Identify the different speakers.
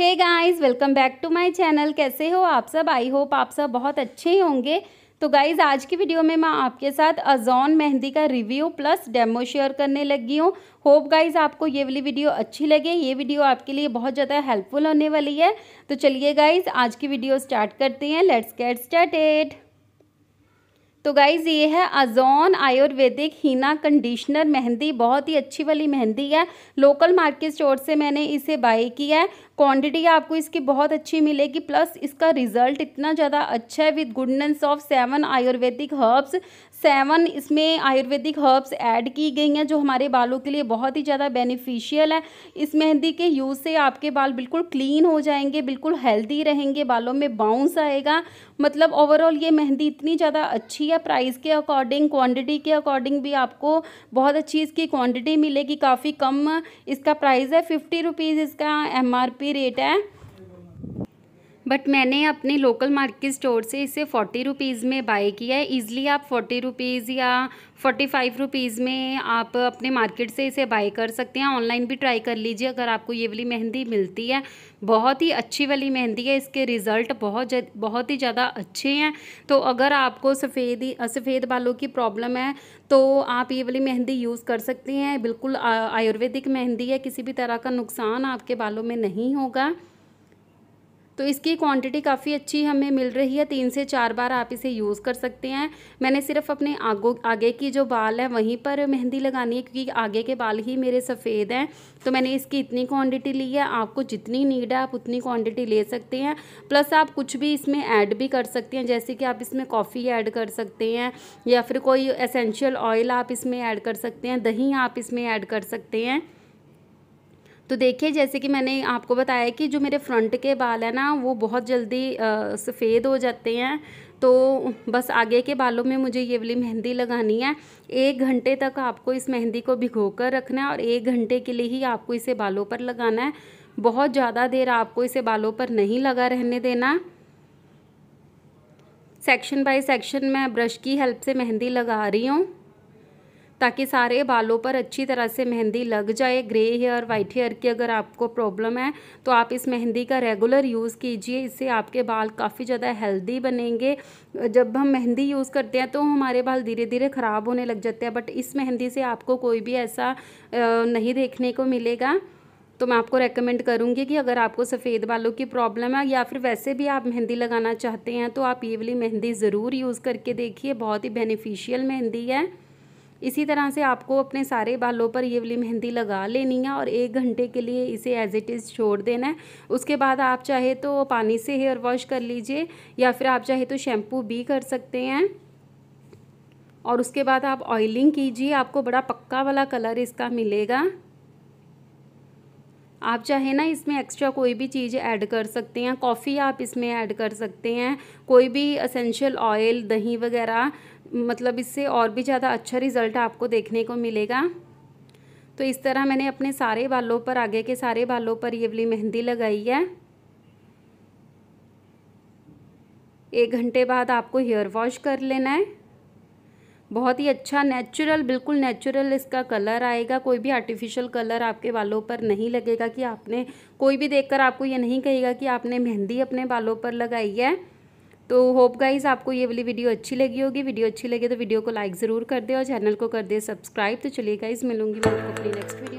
Speaker 1: hey guys welcome back to my channel कैसे हो आप सब आई होप आप सब बहुत अच्छे ही होंगे तो गाइज़ आज की वीडियो में मैं आपके साथ अजॉन मेहंदी का रिव्यू प्लस डेमो शेयर करने लगी हूँ होप गाइज आपको ये वाली वीडियो अच्छी लगे ये वीडियो आपके लिए बहुत ज़्यादा हेल्पफुल होने वाली है तो चलिए गाइज़ आज की वीडियो स्टार्ट करते हैं लेट्स गेट स्टार्टेड तो गाइज़ ये है अजोन आयुर्वेदिक हीना कंडीशनर मेहंदी बहुत ही अच्छी वाली मेहंदी है लोकल मार्केट स्टोर से मैंने इसे बाई किया है क्वांटिटी आपको इसकी बहुत अच्छी मिलेगी प्लस इसका रिज़ल्ट इतना ज़्यादा अच्छा है with goodness of seven Ayurvedic herbs seven इसमें आयुर्वेदिक हर्ब्स ऐड की गई हैं जो हमारे बालों के लिए बहुत ही ज़्यादा बेनिफिशियल है इस मेहंदी के यूज़ से आपके बाल बिल्कुल क्लीन हो जाएंगे बिल्कुल हेल्दी रहेंगे बालों में बाउंस आएगा मतलब ओवरऑल ये मेहंदी इतनी ज़्यादा अच्छी है प्राइस के अकॉर्डिंग क्वांटिटी के अकॉर्डिंग भी आपको बहुत अच्छी इसकी क्वान्टिटी मिलेगी काफ़ी कम इसका प्राइस है फिफ्टी रुपीज़ इसका एम रेट है बट मैंने अपने लोकल मार्केट स्टोर से इसे फोर्टी रुपीज़ में बाई किया है ईज़िली आप फोर्टी रुपीज़ या फोर्टी फाइव रुपीज़ में आप अपने मार्केट से इसे बाई कर सकते हैं ऑनलाइन भी ट्राई कर लीजिए अगर आपको ये वाली मेहंदी मिलती है बहुत ही अच्छी वाली मेहंदी है इसके रिज़ल्ट बहुत बहुत ही ज़्यादा अच्छे हैं तो अगर आपको सफ़ेद सफ़ेद बालों की प्रॉब्लम है तो आप ये वाली मेहंदी यूज़ कर सकते हैं बिल्कुल आयुर्वेदिक मेहंदी है किसी भी तरह का नुकसान आपके बालों में नहीं होगा तो इसकी क्वांटिटी काफ़ी अच्छी हमें मिल रही है तीन से चार बार आप इसे यूज़ कर सकते हैं मैंने सिर्फ अपने आगो आगे की जो बाल है वहीं पर मेहंदी लगानी है क्योंकि आगे के बाल ही मेरे सफ़ेद हैं तो मैंने इसकी इतनी क्वांटिटी ली है आपको जितनी नीड है आप उतनी क्वांटिटी ले सकते हैं प्लस आप कुछ भी इसमें ऐड भी कर सकते हैं जैसे कि आप इसमें कॉफ़ी ऐड कर सकते हैं या फिर कोई एसेंशियल ऑयल आप इसमें ऐड कर सकते हैं दही आप इसमें ऐड कर सकते हैं तो देखिए जैसे कि मैंने आपको बताया कि जो मेरे फ्रंट के बाल है ना वो बहुत जल्दी सफ़ेद हो जाते हैं तो बस आगे के बालों में मुझे ये वाली मेहंदी लगानी है एक घंटे तक आपको इस मेहंदी को भिगो कर रखना है और एक घंटे के लिए ही आपको इसे बालों पर लगाना है बहुत ज़्यादा देर आपको इसे बालों पर नहीं लगा रहने देना सेक्शन बाय सेक्शन मैं ब्रश की हेल्प से मेहंदी लगा रही हूँ ताकि सारे बालों पर अच्छी तरह से मेहंदी लग जाए ग्रे हेयर वाइट हेयर की अगर आपको प्रॉब्लम है तो आप इस मेहंदी का रेगुलर यूज़ कीजिए इससे आपके बाल काफ़ी ज़्यादा हेल्दी बनेंगे जब हम मेहंदी यूज़ करते हैं तो हमारे बाल धीरे धीरे ख़राब होने लग जाते हैं बट इस मेहंदी से आपको कोई भी ऐसा नहीं देखने को मिलेगा तो मैं आपको रेकमेंड करूँगी कि अगर आपको सफ़ेद बालों की प्रॉब्लम है या फिर वैसे भी आप मेहंदी लगाना चाहते हैं तो आप ये वाली मेहंदी ज़रूर यूज़ करके देखिए बहुत ही बेनिफिशियल मेहंदी है इसी तरह से आपको अपने सारे बालों पर ये वाली मेहंदी लगा लेनी है और एक घंटे के लिए इसे एज इट इज़ छोड़ देना है उसके बाद आप चाहे तो पानी से हेयर वॉश कर लीजिए या फिर आप चाहे तो शैम्पू भी कर सकते हैं और उसके बाद आप ऑयलिंग कीजिए आपको बड़ा पक्का वाला कलर इसका मिलेगा आप चाहे ना इसमें एक्स्ट्रा कोई भी चीज़ ऐड कर सकते हैं कॉफ़ी आप इसमें ऐड कर सकते हैं कोई भी असेंशियल ऑयल दही वगैरह मतलब इससे और भी ज़्यादा अच्छा रिज़ल्ट आपको देखने को मिलेगा तो इस तरह मैंने अपने सारे बालों पर आगे के सारे बालों पर ये वाली मेहंदी लगाई है एक घंटे बाद आपको हेयर वॉश कर लेना है बहुत ही अच्छा नेचुरल बिल्कुल नेचुरल इसका कलर आएगा कोई भी आर्टिफिशियल कलर आपके बालों पर नहीं लगेगा कि आपने कोई भी देखकर आपको ये नहीं कहेगा कि आपने मेहंदी अपने बालों पर लगाई है तो होप गाइज आपको ये वाली वीडियो अच्छी लगी होगी वीडियो अच्छी लगे तो वीडियो को लाइक ज़रूर कर दे और चैनल को कर दे सब्सक्राइब तो चलिए गाइज मिलूंगी मैं अपनी नेक्स्ट वीडियो